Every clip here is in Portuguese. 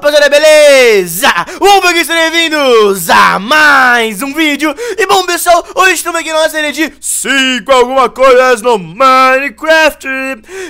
rapaziada, beleza? Vamos aqui, sejam bem-vindos a mais um vídeo E bom, pessoal, hoje estamos aqui na nossa série de 5 alguma coisas no Minecraft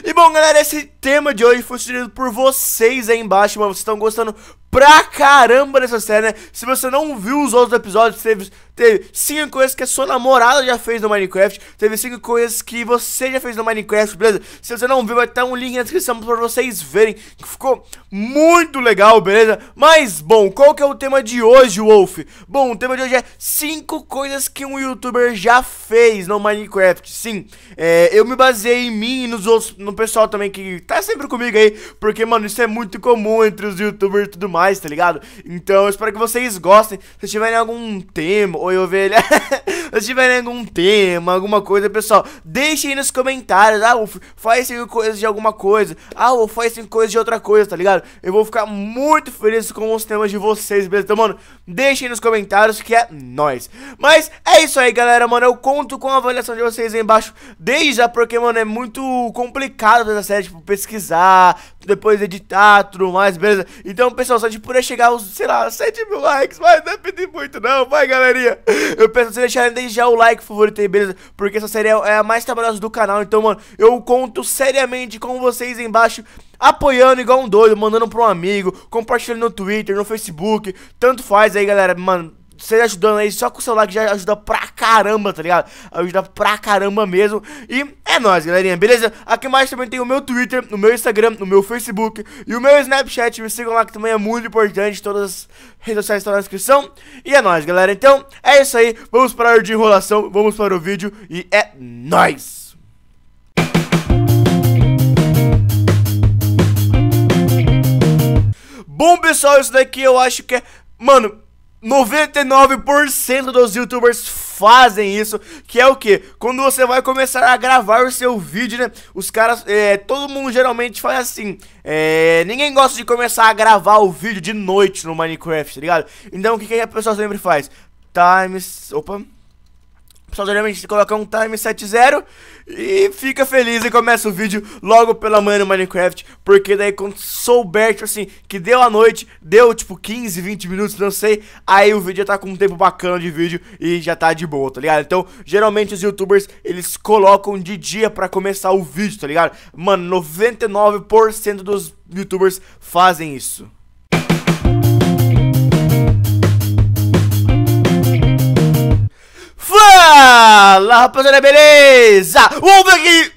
E bom, galera, esse tema de hoje foi sugerido por vocês aí embaixo, Mas Vocês estão gostando pra caramba nessa série, né? Se você não viu os outros episódios, teve, teve cinco coisas que a sua namorada já fez no Minecraft, teve cinco coisas que você já fez no Minecraft, beleza? Se você não viu, vai estar um link na descrição pra vocês verem, que ficou muito legal, beleza? Mas, bom, qual que é o tema de hoje, Wolf? Bom, o tema de hoje é cinco coisas que um youtuber já fez no Minecraft, sim. É, eu me baseei em mim e nos outros, no pessoal também que tá sempre comigo aí, porque, mano, isso é muito comum entre os youtubers e tudo mais mais, tá ligado? Então eu espero que vocês gostem. Se tiverem algum tema, oi ovelha, se tiverem algum tema, alguma coisa, pessoal, deixem aí nos comentários. Ah, fazem faz cinco coisas de alguma coisa. Ah, Uf, faz cinco coisas de outra coisa, tá ligado? Eu vou ficar muito feliz com os temas de vocês, beleza? Então, mano, deixem nos comentários que é nóis. Mas é isso aí, galera, mano. Eu conto com a avaliação de vocês aí embaixo desde já, porque, mano, é muito complicado essa série, tipo, pesquisar, depois é editar, tudo mais, beleza? Então, pessoal, se a gente puder chegar aos, sei lá, 7 mil likes, mas não é pedir muito não, vai, galerinha. Eu peço vocês deixarem desde já o like, por favor, aí, beleza? Porque essa série é, é a mais trabalhosa do canal, então, mano, eu conto seriamente com vocês embaixo apoiando igual um doido, mandando pra um amigo, compartilhando no Twitter, no Facebook, tanto faz aí, galera, mano você ajudando aí só com o celular que já ajuda pra caramba, tá ligado? Ajuda pra caramba mesmo. E é nóis, galerinha, beleza? Aqui mais também tem o meu Twitter, o meu Instagram, o meu Facebook e o meu Snapchat. Me sigam lá que também é muito importante. Todas as redes sociais estão na descrição. E é nóis, galera. Então é isso aí. Vamos parar de enrolação, vamos para o vídeo e é nóis! Bom, pessoal, isso daqui eu acho que é. Mano, 99% dos youtubers fazem isso, que é o que? Quando você vai começar a gravar o seu vídeo, né? Os caras, é, todo mundo geralmente faz assim, é, ninguém gosta de começar a gravar o vídeo de noite no Minecraft, tá ligado? Então o que, que a pessoa sempre faz? Times, opa, pessoal geralmente coloca um time zero e fica feliz e começa o vídeo logo pela manhã no Minecraft, porque daí quando souber, tipo assim, que deu a noite, deu tipo 15, 20 minutos, não sei, aí o vídeo já tá com um tempo bacana de vídeo e já tá de boa, tá ligado? Então, geralmente os youtubers, eles colocam de dia pra começar o vídeo, tá ligado? Mano, 99% dos youtubers fazem isso. Fala rapaziada, beleza? Vamos ver aqui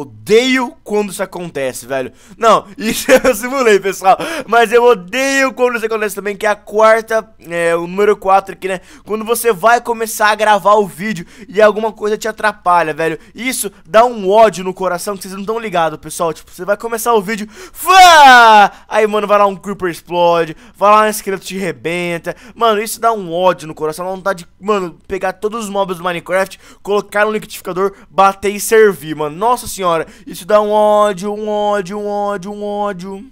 odeio quando isso acontece, velho. Não, isso eu simulei, pessoal. Mas eu odeio quando isso acontece também, que é a quarta, é, o número 4 aqui, né? Quando você vai começar a gravar o vídeo e alguma coisa te atrapalha, velho. Isso dá um ódio no coração que vocês não estão ligados, pessoal. Tipo, você vai começar o vídeo. Fá! Aí, mano, vai lá um Creeper explode. Vai lá um esqueleto te rebenta. Mano, isso dá um ódio no coração. Dá vontade de, mano, pegar todos os mobs do Minecraft, colocar no liquidificador, bater e servir, mano. Nossa senhora senhora. Isso dá um ódio, um ódio, um ódio, um ódio.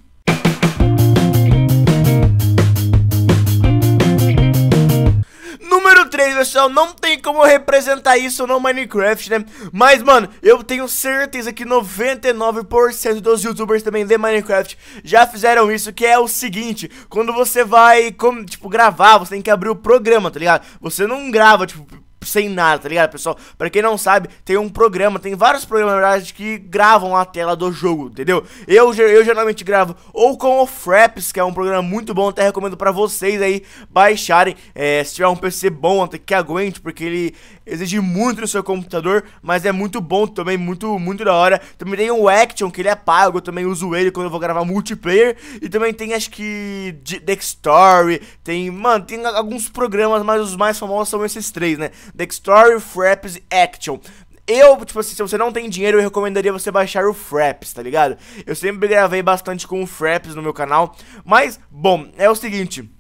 Número 3, pessoal, não tem como representar isso no Minecraft, né? Mas, mano, eu tenho certeza que 99% dos youtubers também de Minecraft já fizeram isso, que é o seguinte, quando você vai, como, tipo, gravar, você tem que abrir o programa, tá ligado? Você não grava, tipo, sem nada, tá ligado, pessoal? Pra quem não sabe, tem um programa, tem vários programas, na verdade, que gravam a tela do jogo, entendeu? Eu, eu geralmente gravo ou com o Fraps, que é um programa muito bom, até recomendo pra vocês aí baixarem, é, se tiver um PC bom, até que aguente, porque ele exige muito do seu computador, mas é muito bom também, muito, muito da hora. Também tem o Action, que ele é pago, eu também uso ele quando eu vou gravar multiplayer. E também tem, acho que, Dextory, tem, mano, tem alguns programas, mas os mais famosos são esses três, né? Dextory, Fraps e Action. Eu, tipo assim, se você não tem dinheiro, eu recomendaria você baixar o Fraps, tá ligado? Eu sempre gravei bastante com o Fraps no meu canal. Mas, bom, é o seguinte.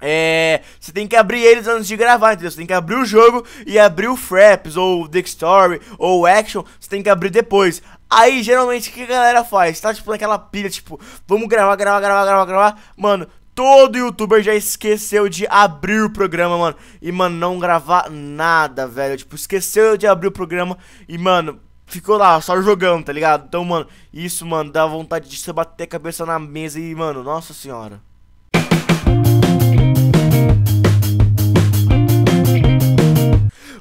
É, você tem que abrir eles antes de gravar, entendeu? Você tem que abrir o jogo e abrir o Fraps, ou the Story, ou Action, você tem que abrir depois. Aí, geralmente, o que a galera faz? Tá, tipo, naquela pilha, tipo, vamos gravar, gravar, gravar, gravar, gravar. Mano, todo youtuber já esqueceu de abrir o programa, mano. E, mano, não gravar nada, velho. Tipo, esqueceu de abrir o programa e, mano, ficou lá só jogando, tá ligado? Então, mano, isso, mano, dá vontade de você bater a cabeça na mesa e, mano, nossa senhora.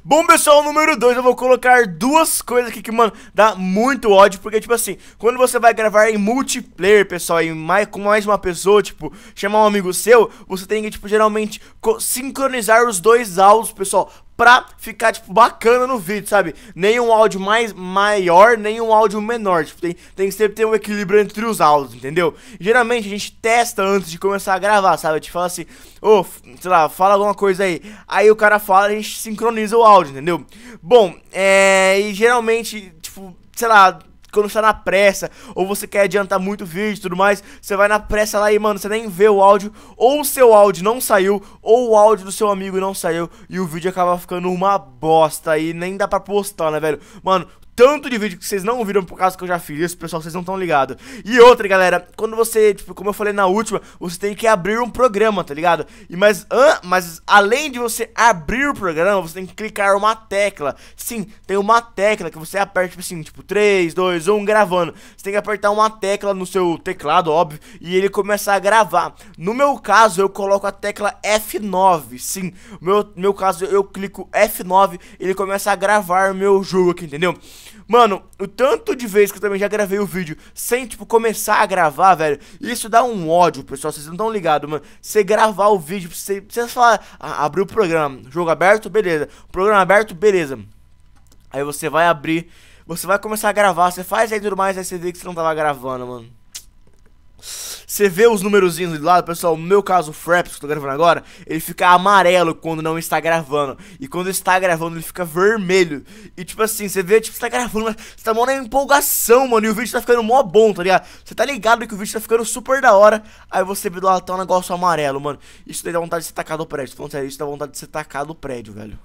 Bom, pessoal, número 2, eu vou colocar duas coisas aqui que, mano, dá muito ódio, porque, tipo assim, quando você vai gravar em multiplayer, pessoal, em mais, com mais uma pessoa, tipo, chamar um amigo seu, você tem que, tipo, geralmente sincronizar os dois áudios, pessoal, pra ficar, tipo, bacana no vídeo, sabe? Nem um áudio mais maior, nem um áudio menor. Tipo, tem, tem que sempre ter um equilíbrio entre os áudios, entendeu? Geralmente a gente testa antes de começar a gravar, sabe? A gente fala assim, ô, oh, sei lá, fala alguma coisa aí. Aí o cara fala e a gente sincroniza o áudio, entendeu? Bom, é. E geralmente, tipo, sei lá quando está na pressa, ou você quer adiantar muito vídeo e tudo mais, você vai na pressa lá e, mano, você nem vê o áudio, ou o seu áudio não saiu, ou o áudio do seu amigo não saiu, e o vídeo acaba ficando uma bosta e nem dá pra postar, né, velho? Mano, tanto de vídeo que vocês não viram por causa que eu já fiz isso, pessoal, vocês não estão ligados. E outra, galera, quando você, tipo, como eu falei na última, você tem que abrir um programa, tá ligado? E mas, ah, mas além de você abrir o programa, você tem que clicar uma tecla. Sim, tem uma tecla que você aperta, tipo assim, tipo 3, 2, 1, gravando. Você tem que apertar uma tecla no seu teclado, óbvio, e ele começa a gravar. No meu caso, eu coloco a tecla F9, sim. Meu, meu caso, eu clico F9, ele começa a gravar meu jogo aqui, entendeu? Mano, o tanto de vezes que eu também já gravei o vídeo sem, tipo, começar a gravar, velho, isso dá um ódio, pessoal. Vocês não estão ligados, mano. Você gravar o vídeo, você, você falar, ah, abrir o programa, jogo aberto, beleza. Programa aberto, beleza. Aí você vai abrir, você vai começar a gravar, você faz aí tudo mais, aí você vê que você não tava gravando, mano. Você vê os númerozinhos do lado, pessoal, no meu caso, o Fraps, que eu tô gravando agora, ele fica amarelo quando não está gravando. E quando está gravando, ele fica vermelho. E tipo assim, você vê, tipo, você tá gravando, mas você tá mó na empolgação, mano, e o vídeo tá ficando mó bom, tá ligado? Você tá ligado que o vídeo tá ficando super da hora, aí você vê do lado, tá um negócio amarelo, mano. Isso daí dá vontade de ser tacado o prédio, falando sério, isso dá vontade de ser tacado o prédio, velho.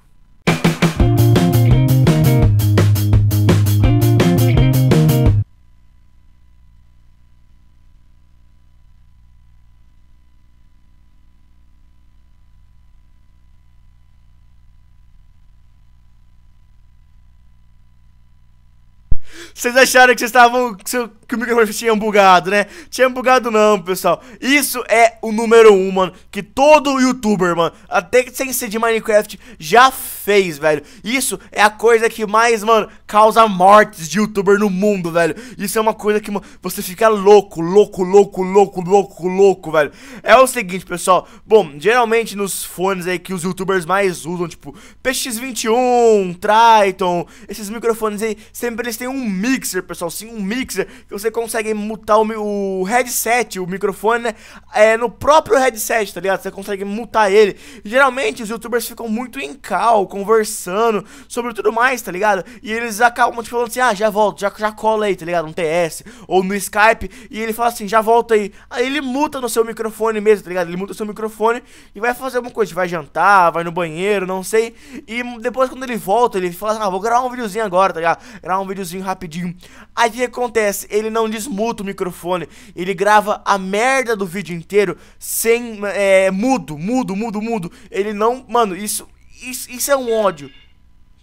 Vocês acharam que vocês estavam. Que, seu, que o microfone tinha bugado, né? Tinha bugado não, pessoal. Isso é o número um, mano, que todo youtuber, mano, até que sem ser de Minecraft, já fez, velho. Isso é a coisa que mais, mano, causa mortes de youtuber no mundo, velho. Isso é uma coisa que, mano, você fica louco, louco, louco, louco, louco, louco, velho. É o seguinte, pessoal. Bom, geralmente nos fones aí que os youtubers mais usam, tipo PX21, Triton, esses microfones aí, sempre eles têm um mixer, pessoal. Sim, um mixer que você consegue mutar o, o headset, o microfone, né? É, no próprio headset, tá ligado? Você consegue mutar ele. Geralmente os youtubers ficam muito em cal, conversando sobre tudo mais, tá ligado? E eles acabam te tipo, falando assim, ah, já volto, já, já cola aí, tá ligado? Um TS, ou no Skype, e ele fala assim, já volta aí. Aí ele muta no seu microfone mesmo, tá ligado? Ele muta o seu microfone e vai fazer alguma coisa, vai jantar, vai no banheiro, não sei. E depois quando ele volta, ele fala assim, ah, vou gravar um videozinho agora, tá ligado? Gravar um videozinho rapidinho. Aí o que acontece? Ele não desmuta o microfone, ele grava a merda do vídeo inteiro sem. É, mudo, mudo, mudo, mudo. Ele não. Mano, isso, isso, isso é um ódio.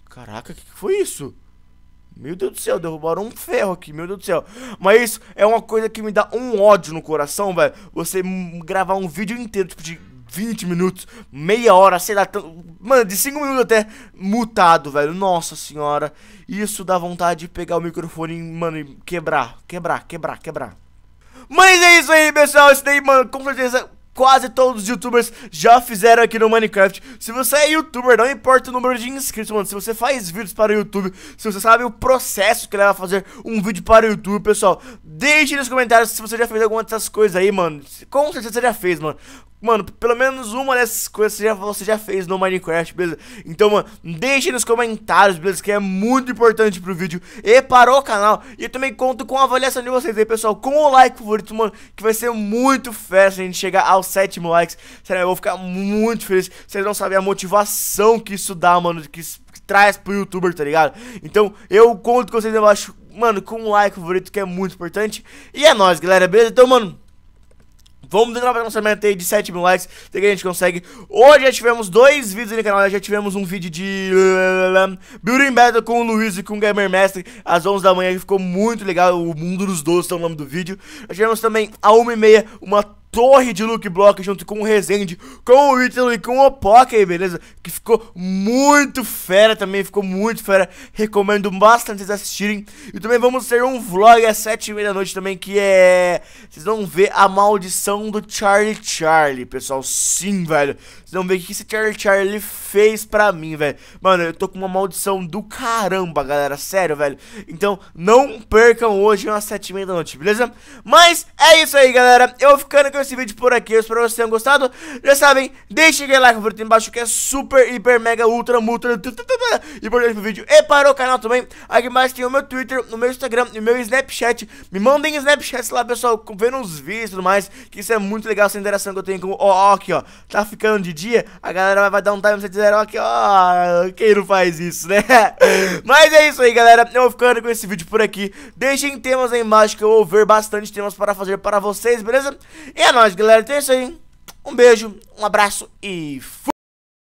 Caraca, o que, que foi isso? Meu Deus do céu, derrubaram um ferro aqui, meu Deus do céu. Mas isso é uma coisa que me dá um ódio no coração, velho. Você gravar um vídeo inteiro, tipo, de 20 minutos, meia hora, sei lá, mano, de 5 minutos até mutado, velho. Nossa senhora, isso dá vontade de pegar o microfone e, mano, e quebrar, quebrar, quebrar, quebrar. Mas é isso aí, pessoal. Isso daí, mano, com certeza quase todos os youtubers já fizeram aqui no Minecraft. Se você é youtuber, não importa o número de inscritos, mano, se você faz vídeos para o YouTube, se você sabe o processo que leva a fazer um vídeo para o YouTube, pessoal, deixe nos comentários se você já fez alguma dessas coisas aí, mano. Com certeza você já fez, mano. Mano, pelo menos uma dessas coisas você já, você já fez no Minecraft, beleza? Então, mano, deixe nos comentários, beleza? Que é muito importante pro vídeo e para o canal. E eu também conto com a avaliação de vocês aí, pessoal. Com o like favorito, mano, que vai ser muito festa a gente chegar aos 7 mil likes. Sério, eu vou ficar muito feliz. Vocês não sabem a motivação que isso dá, mano, que, traz pro youtuber, tá ligado? Então, eu conto com vocês abaixo, mano, com o like favorito, que é muito importante. E é nóis, galera, beleza? Então, mano... Vamos entrar pra nossa lançamento aí de 7 mil likes, tem que a gente consegue. Hoje já tivemos dois vídeos no canal, né? já tivemos um vídeo de Building Battle com o Luiz e com o Gamer Mestre às 11 da manhã, ficou muito legal, o mundo dos doces é tá o nome do vídeo. Já tivemos também a 1h30 uma torre de Luke Block junto com o Rezende, com o Ítalo e com o Poké, aí, beleza? Que ficou muito fera também, ficou muito fera. Recomendo bastante vocês assistirem. E também vamos ter um vlog às sete e meia da noite também, que é... Vocês vão ver a maldição do Charlie Charlie, pessoal. Sim, velho. Vocês vão ver o que esse Charlie Charlie fez pra mim, velho. Mano, eu tô com uma maldição do caramba, galera. Sério, velho. Então, não percam hoje às sete e meia da noite, beleza? Mas, é isso aí, galera. Eu ficando com ficou esse vídeo por aqui. Eu espero que vocês tenham gostado. Já sabem, deixem aquele like aqui embaixo que é super, hiper, mega, ultra, multra, importante pro vídeo e é para o canal também. Aqui embaixo tem o meu Twitter, o meu Instagram e o meu Snapchat. Me mandem Snapchat lá, pessoal, vendo os vídeos e tudo mais, que isso é muito legal, essa interação que eu tenho com... o ó, ó, tá ficando de dia, a galera vai dar um time 0 aqui, ó, quem não faz isso, né? Mas é isso aí, galera, eu vou ficando com esse vídeo por aqui. Deixem temas aí embaixo que eu vou ver bastante temas para fazer para vocês, beleza? E é é nóis, galera. Então é isso aí. Um beijo, um abraço e fui!